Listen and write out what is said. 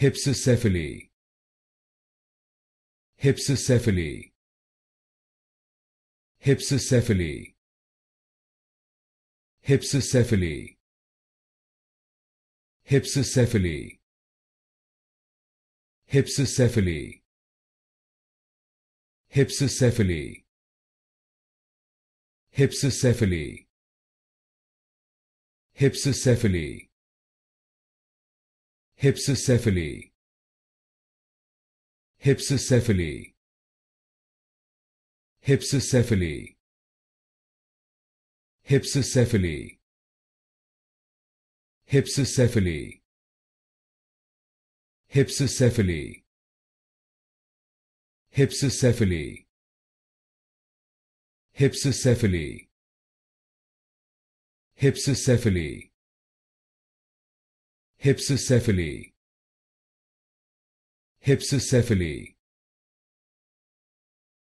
Hypsocephaly Hypsocephaly Hypsocephaly Hypsocephaly Hypsocephaly Hypsocephaly Hypsocephaly Hypsocephaly Hypsocephaly Hypsocephaly. Hypsocephaly. Hypsocephaly. Hypsocephaly. Hypsocephaly. Hypsocephaly. Hypsocephaly. Hypsocephaly. Hypsocephaly. Hypsocephaly. Hypsocephaly.